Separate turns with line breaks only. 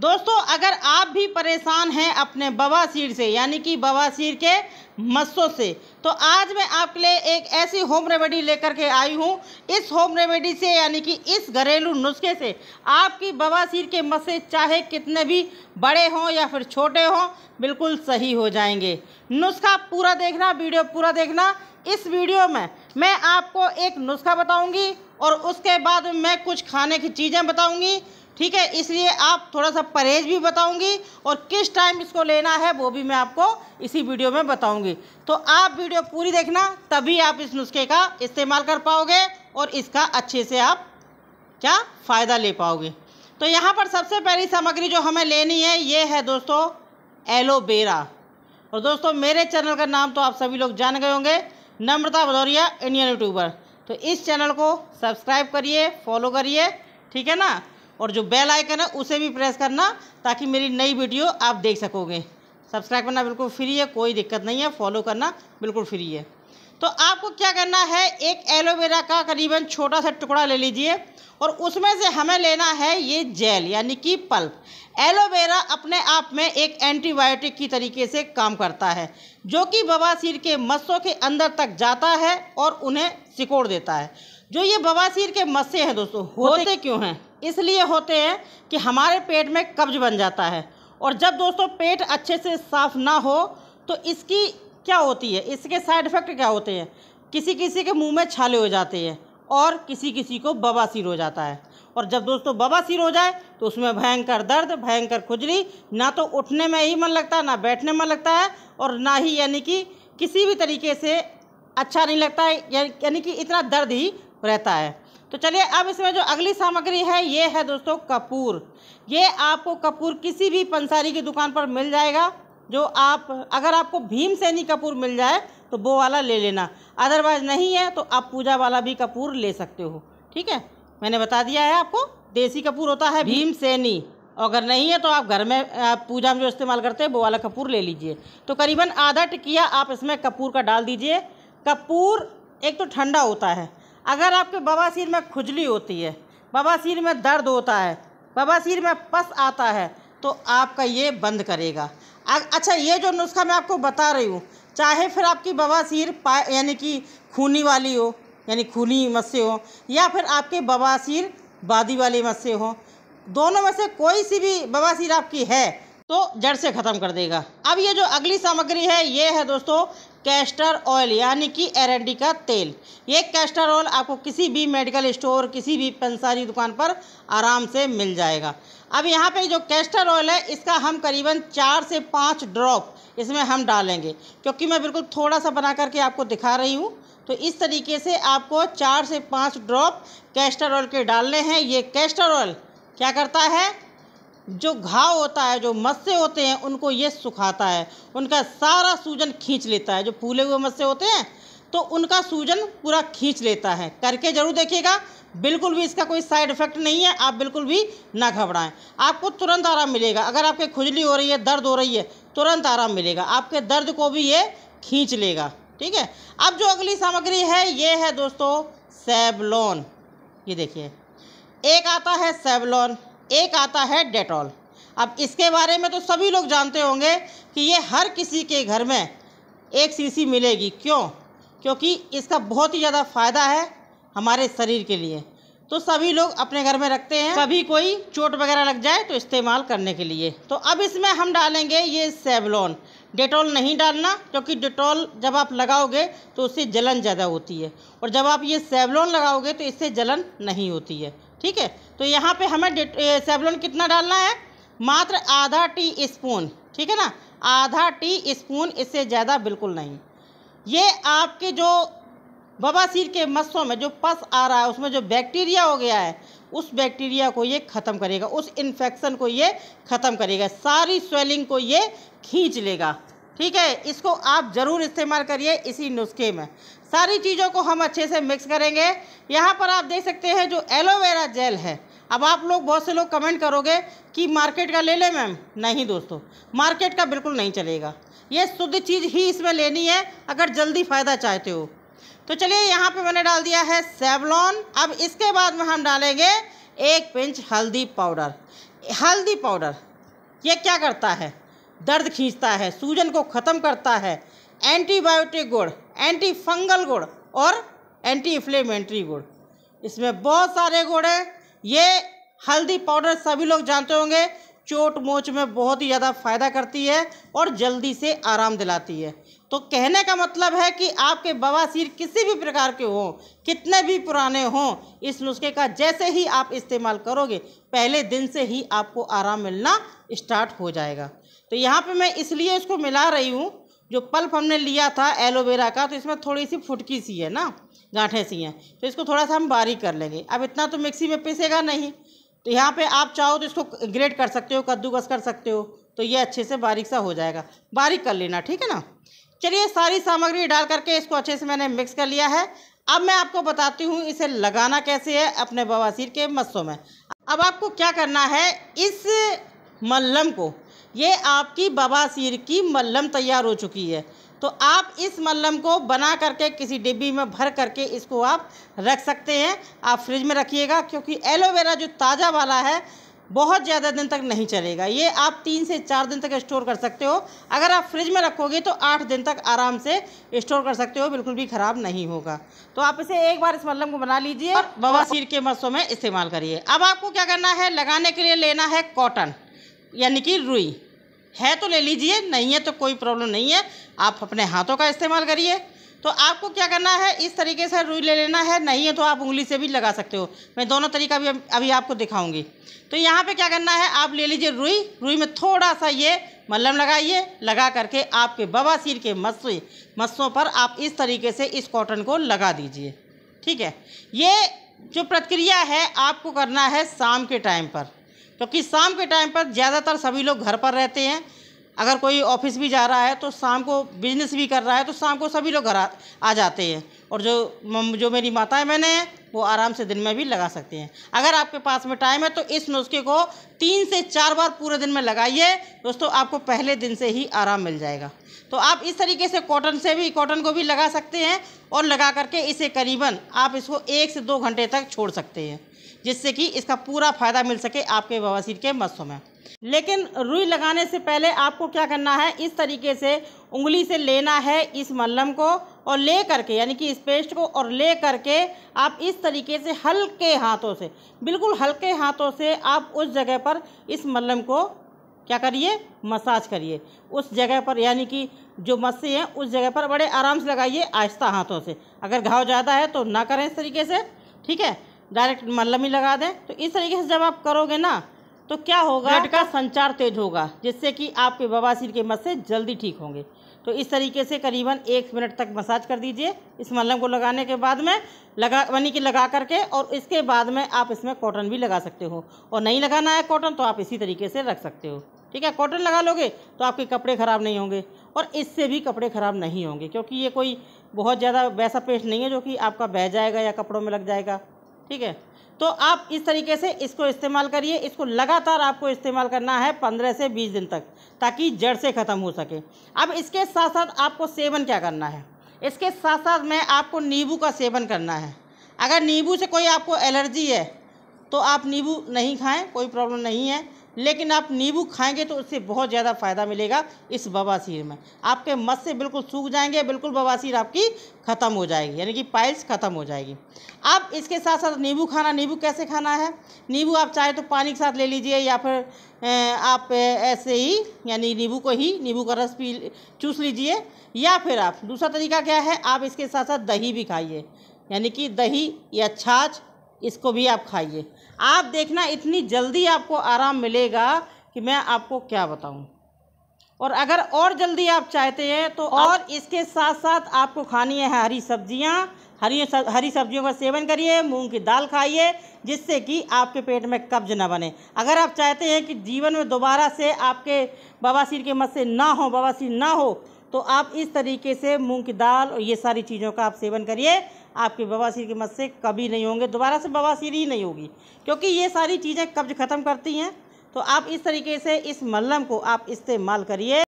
दोस्तों अगर आप भी परेशान हैं अपने बवासीर से यानी कि बवासीर के मस्सों से तो आज मैं आपके लिए एक ऐसी होम रेमेडी लेकर के आई हूँ इस होम रेमेडी से यानी कि इस घरेलू नुस्खे से आपकी बवासीर के मस्से चाहे कितने भी बड़े हों या फिर छोटे हों बिल्कुल सही हो जाएंगे नुस्खा पूरा देखना वीडियो पूरा देखना इस वीडियो में मैं आपको एक नुस्खा बताऊँगी और उसके बाद मैं कुछ खाने की चीज़ें बताऊँगी ठीक है इसलिए आप थोड़ा सा परहेज भी बताऊंगी और किस टाइम इसको लेना है वो भी मैं आपको इसी वीडियो में बताऊंगी तो आप वीडियो पूरी देखना तभी आप इस नुस्खे का इस्तेमाल कर पाओगे और इसका अच्छे से आप क्या फ़ायदा ले पाओगे तो यहाँ पर सबसे पहली सामग्री जो हमें लेनी है ये है दोस्तों एलोवेरा और दोस्तों मेरे चैनल का नाम तो आप सभी लोग जान गए होंगे नम्रता भदौरिया इंडियन यूट्यूबर तो इस चैनल को सब्सक्राइब करिए फॉलो करिए ठीक है ना और जो बेल आइकन है उसे भी प्रेस करना ताकि मेरी नई वीडियो आप देख सकोगे सब्सक्राइब करना बिल्कुल फ्री है कोई दिक्कत नहीं है फॉलो करना बिल्कुल फ्री है तो आपको क्या करना है एक एलोवेरा का करीबन छोटा सा टुकड़ा ले लीजिए और उसमें से हमें लेना है ये जेल यानी कि पल्प एलोवेरा अपने आप में एक एंटीबायोटिक की तरीके से काम करता है जो कि बवासीर के मस्सों के अंदर तक जाता है और उन्हें सिकोड़ देता है जो ये बवासीर के मस्से हैं दोस्तों होते क्यों हैं इसलिए होते हैं कि हमारे पेट में कब्ज बन जाता है और जब दोस्तों पेट अच्छे से साफ़ ना हो तो इसकी क्या होती है इसके साइड इफ़ेक्ट क्या होते हैं किसी किसी के मुंह में छाले हो जाते हैं और किसी किसी को सिर हो जाता है और जब दोस्तों सिर हो जाए तो उसमें भयंकर दर्द भयंकर खुजली ना तो उठने में ही मन लगता है ना बैठने में लगता है और ना ही यानी कि किसी भी तरीके से अच्छा नहीं लगता है यानी कि इतना दर्द ही रहता है तो चलिए अब इसमें जो अगली सामग्री है ये है दोस्तों कपूर ये आपको कपूर किसी भी पंसारी की दुकान पर मिल जाएगा जो आप अगर आपको भीम सैनी कपूर मिल जाए तो वो वाला ले लेना अदरवाइज नहीं है तो आप पूजा वाला भी कपूर ले सकते हो ठीक है मैंने बता दिया है आपको देसी कपूर होता है भीम सैनी अगर नहीं है तो आप घर में आप पूजा में जो इस्तेमाल करते हैं वो वाला कपूर ले लीजिए तो करीबन आधा टिकिया आप इसमें कपूर का डाल दीजिए कपूर एक तो ठंडा होता है अगर आपके बवासीर में खुजली होती है बवासीर में दर्द होता है बवासीर में पस आता है तो आपका ये बंद करेगा अच्छा ये जो नुस्खा मैं आपको बता रही हूँ चाहे फिर आपकी बवासीर पा यानी कि खूनी वाली हो यानी खूनी मस्से हो या फिर आपके बवासीर बादी वाले मस्से हो दोनों में से कोई सी भी बवासीर आपकी है तो जड़ से ख़त्म कर देगा अब ये जो अगली सामग्री है ये है दोस्तों कैस्टर ऑयल यानी कि एरेंडी का तेल ये कैस्टर ऑयल आपको किसी भी मेडिकल स्टोर किसी भी पंसारी दुकान पर आराम से मिल जाएगा अब यहाँ पे जो कैस्टर ऑयल है इसका हम करीबन चार से पाँच ड्रॉप इसमें हम डालेंगे क्योंकि मैं बिल्कुल थोड़ा सा बना करके आपको दिखा रही हूँ तो इस तरीके से आपको चार से पाँच ड्रॉप कैस्टर ऑयल के डालने हैं ये कैस्टर ऑयल क्या करता है जो घाव होता है जो मस्से होते हैं उनको ये सुखाता है उनका सारा सूजन खींच लेता है जो फूले हुए मस्से होते हैं तो उनका सूजन पूरा खींच लेता है करके जरूर देखिएगा बिल्कुल भी इसका कोई साइड इफेक्ट नहीं है आप बिल्कुल भी ना घबराएं आपको तुरंत आराम मिलेगा अगर आपके खुजली हो रही है दर्द हो रही है तुरंत आराम मिलेगा आपके दर्द को भी ये खींच लेगा ठीक है अब जो अगली सामग्री है ये है दोस्तों सेबलॉन ये देखिए एक आता है सेबलॉन एक आता है डेटॉल अब इसके बारे में तो सभी लोग जानते होंगे कि ये हर किसी के घर में एक सीसी मिलेगी क्यों क्योंकि इसका बहुत ही ज़्यादा फ़ायदा है हमारे शरीर के लिए तो सभी लोग अपने घर में रखते हैं कभी कोई चोट वगैरह लग जाए तो इस्तेमाल करने के लिए तो अब इसमें हम डालेंगे ये सेवलॉन डेटॉल नहीं डालना क्योंकि डेटॉल जब आप लगाओगे तो उससे जलन ज़्यादा होती है और जब आप ये सेवलॉन लगाओगे तो इससे जलन नहीं होती है ठीक है तो यहाँ पे हमें सेवलोन कितना डालना है मात्र आधा टी स्पून ठीक है ना आधा टी स्पून इससे ज़्यादा बिल्कुल नहीं ये आपके जो बबासीर के मस्सों में जो पस आ रहा है उसमें जो बैक्टीरिया हो गया है उस बैक्टीरिया को ये ख़त्म करेगा उस इन्फेक्शन को ये ख़त्म करेगा सारी स्वेलिंग को ये खींच लेगा ठीक है इसको आप ज़रूर इस्तेमाल करिए इसी नुस्खे में सारी चीज़ों को हम अच्छे से मिक्स करेंगे यहाँ पर आप देख सकते हैं जो एलोवेरा जेल है अब आप लोग बहुत से लोग कमेंट करोगे कि मार्केट का ले लें मैम नहीं दोस्तों मार्केट का बिल्कुल नहीं चलेगा ये शुद्ध चीज़ ही इसमें लेनी है अगर जल्दी फ़ायदा चाहते हो तो चलिए यहाँ पे मैंने डाल दिया है सेवलॉन अब इसके बाद में हम डालेंगे एक पिंच हल्दी पाउडर हल्दी पाउडर ये क्या करता है दर्द खींचता है सूजन को ख़त्म करता है एंटीबायोटिक गुड़ एंटी फंगल गुड़ और एंटी इफ्लेमेंट्री गुड़ इसमें बहुत सारे गुड़ हैं ये हल्दी पाउडर सभी लोग जानते होंगे चोट मोच में बहुत ही ज़्यादा फ़ायदा करती है और जल्दी से आराम दिलाती है तो कहने का मतलब है कि आपके बवासीर किसी भी प्रकार के हों कितने भी पुराने हों इस नुस्खे का जैसे ही आप इस्तेमाल करोगे पहले दिन से ही आपको आराम मिलना स्टार्ट हो जाएगा तो यहाँ पे मैं इसलिए इसको मिला रही हूँ जो पल्प हमने लिया था एलोवेरा का तो इसमें थोड़ी सी फुटकी सी है ना गांठे सी हैं तो इसको थोड़ा सा हम बारीक कर लेंगे अब इतना तो मिक्सी में पिसेगा नहीं तो यहाँ पे आप चाहो तो इसको ग्रेट कर सकते हो कद्दूकस कर सकते हो तो ये अच्छे से बारीक सा हो जाएगा बारीक कर लेना ठीक है ना चलिए सारी सामग्री डाल करके इसको अच्छे से मैंने मिक्स कर लिया है अब मैं आपको बताती हूँ इसे लगाना कैसे है अपने बवासीर के मस्सों में अब आपको क्या करना है इस मल्लम को ये आपकी बबासीर की मल्लम तैयार हो चुकी है तो आप इस मल्लम को बना करके किसी डिब्बी में भर करके इसको आप रख सकते हैं आप फ्रिज में रखिएगा क्योंकि एलोवेरा जो ताज़ा वाला है बहुत ज़्यादा दिन तक नहीं चलेगा ये आप तीन से चार दिन तक स्टोर कर सकते हो अगर आप फ्रिज में रखोगे तो आठ दिन तक आराम से स्टोर कर सकते हो बिल्कुल भी ख़राब नहीं होगा तो आप इसे एक बार इस मल्लम को बना लीजिए बवासीर के मसों में इस्तेमाल करिए अब आपको क्या करना है लगाने के लिए लेना है कॉटन यानी कि रुई है तो ले लीजिए नहीं है तो कोई प्रॉब्लम नहीं है आप अपने हाथों का इस्तेमाल करिए तो आपको क्या करना है इस तरीके से रुई ले लेना है नहीं है तो आप उंगली से भी लगा सकते हो मैं दोनों तरीका भी अभी आपको दिखाऊंगी तो यहाँ पे क्या करना है आप ले लीजिए रुई रुई में थोड़ा सा ये मलम लगाइए लगा करके आपके बवासीर के मस्से मस्सों पर आप इस तरीके से इस कॉटन को लगा दीजिए ठीक है ये जो प्रक्रिया है आपको करना है शाम के टाइम पर क्योंकि शाम के टाइम पर ज़्यादातर सभी लोग घर पर रहते हैं अगर कोई ऑफिस भी जा रहा है तो शाम को बिजनेस भी कर रहा है तो शाम को सभी लोग घर आ, आ जाते हैं और जो जो मेरी माताएं मैंने वो आराम से दिन में भी लगा सकते हैं अगर आपके पास में टाइम है तो इस नुस्खे को तीन से चार बार पूरे दिन में लगाइए दोस्तों आपको पहले दिन से ही आराम मिल जाएगा तो आप इस तरीके से कॉटन से भी कॉटन को भी लगा सकते हैं और लगा करके इसे करीबन आप इसको एक से दो घंटे तक छोड़ सकते हैं जिससे कि इसका पूरा फ़ायदा मिल सके आपके बवासीर के मस्सों में लेकिन रुई लगाने से पहले आपको क्या करना है इस तरीके से उंगली से लेना है इस मल्लम को और ले करके यानी कि इस पेस्ट को और ले करके आप इस तरीके से हल्के हाथों से बिल्कुल हल्के हाथों से आप उस जगह पर इस मल्लम को क्या करिए मसाज करिए उस जगह पर यानी कि जो मस्से हैं उस जगह पर बड़े आराम से लगाइए आहिस्ता हाथों से अगर घाव ज़्यादा है तो ना करें इस तरीके से ठीक है डायरेक्ट मल्लम ही लगा दें तो इस तरीके से जब आप करोगे ना तो क्या होगा ब्लड का संचार तेज होगा जिससे कि आपके बवासीर के मस्से जल्दी ठीक होंगे तो इस तरीके से करीबन एक मिनट तक मसाज कर दीजिए इस मलम को लगाने के बाद में लगा यानी कि लगा करके और इसके बाद में आप इसमें कॉटन भी लगा सकते हो और नहीं लगाना है कॉटन तो आप इसी तरीके से रख सकते हो ठीक है कॉटन लगा लोगे तो आपके कपड़े ख़राब नहीं होंगे और इससे भी कपड़े ख़राब नहीं होंगे क्योंकि ये कोई बहुत ज़्यादा वैसा पेस्ट नहीं है जो कि आपका बह जाएगा या कपड़ों में लग जाएगा ठीक है तो आप इस तरीके से इसको इस्तेमाल करिए इसको लगातार आपको इस्तेमाल करना है पंद्रह से बीस दिन तक ताकि जड़ से ख़त्म हो सके अब इसके साथ साथ आपको सेवन क्या करना है इसके साथ साथ मैं आपको नींबू का सेवन करना है अगर नींबू से कोई आपको एलर्जी है तो आप नींबू नहीं खाएं कोई प्रॉब्लम नहीं है लेकिन आप नींबू खाएंगे तो उससे बहुत ज़्यादा फ़ायदा मिलेगा इस बवासीर में आपके मत से बिल्कुल सूख जाएंगे बिल्कुल बवासीर आपकी ख़त्म हो जाएगी यानी कि पाइल्स ख़त्म हो जाएगी अब इसके साथ साथ नींबू खाना नींबू कैसे खाना है नींबू आप चाहे तो पानी के साथ ले लीजिए या फिर आप ऐसे ही यानी नींबू को ही नींबू का रस पी चूस लीजिए या फिर आप दूसरा तरीका क्या है आप इसके साथ साथ दही भी खाइए यानी कि दही या छाछ इसको भी आप खाइए आप देखना इतनी जल्दी आपको आराम मिलेगा कि मैं आपको क्या बताऊं और अगर और जल्दी आप चाहते हैं तो और इसके साथ साथ आपको खानी है हरी सब्जियां हरी सब, हरी सब्जियों का सेवन करिए मूंग की दाल खाइए जिससे कि आपके पेट में कब्ज ना बने अगर आप चाहते हैं कि जीवन में दोबारा से आपके बवासीर के से ना हो बवासीर ना हो तो आप इस तरीके से मूंग की दाल और ये सारी चीज़ों का आप सेवन करिए आपके बवासीर के मत से कभी नहीं होंगे दोबारा से बवासीर ही नहीं होगी क्योंकि ये सारी चीज़ें कब्ज ख़त्म करती हैं तो आप इस तरीके से इस मल्लम को आप इस्तेमाल करिए